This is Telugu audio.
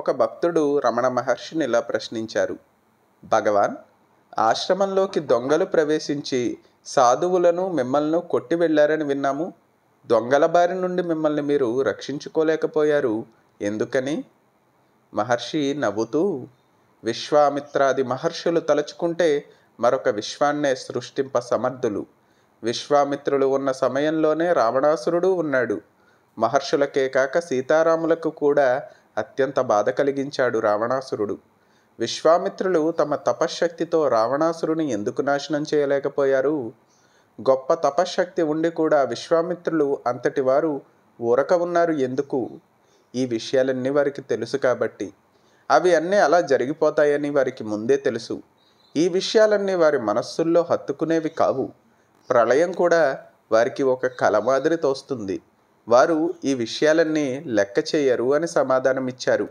ఒక భక్తుడు రమణ మహర్షిని ఇలా ప్రశ్నించారు భగవాన్ ఆశ్రమంలోకి దొంగలు ప్రవేశించి సాధువులను మిమ్మల్ని కొట్టి వెళ్ళారని విన్నాము దొంగల బారి నుండి మిమ్మల్ని మీరు రక్షించుకోలేకపోయారు ఎందుకని మహర్షి నవ్వుతూ విశ్వామిత్రాది మహర్షులు తలుచుకుంటే మరొక విశ్వాన్నే సృష్టింప సమర్థులు విశ్వామిత్రులు ఉన్న సమయంలోనే రావణాసురుడు ఉన్నాడు మహర్షులకే కాక సీతారాములకు కూడా అత్యంత బాధ కలిగించాడు రావణాసురుడు విశ్వామిత్రులు తమ తపశ్శక్తితో రావణాసురుని ఎందుకు నాశనం చేయలేకపోయారు గొప్ప తపశ్శక్తి ఉండి కూడా విశ్వామిత్రులు అంతటి వారు ఊరక ఉన్నారు ఎందుకు ఈ విషయాలన్నీ వారికి తెలుసు కాబట్టి అవి అన్నీ అలా జరిగిపోతాయని వారికి ముందే తెలుసు ఈ విషయాలన్నీ వారి మనస్సుల్లో హత్తుకునేవి కావు ప్రళయం కూడా వారికి ఒక కల మాదిరి తోస్తుంది వారు ఈ విషయాలన్నీ లెక్క చేయరు అని సమాధానమిచ్చారు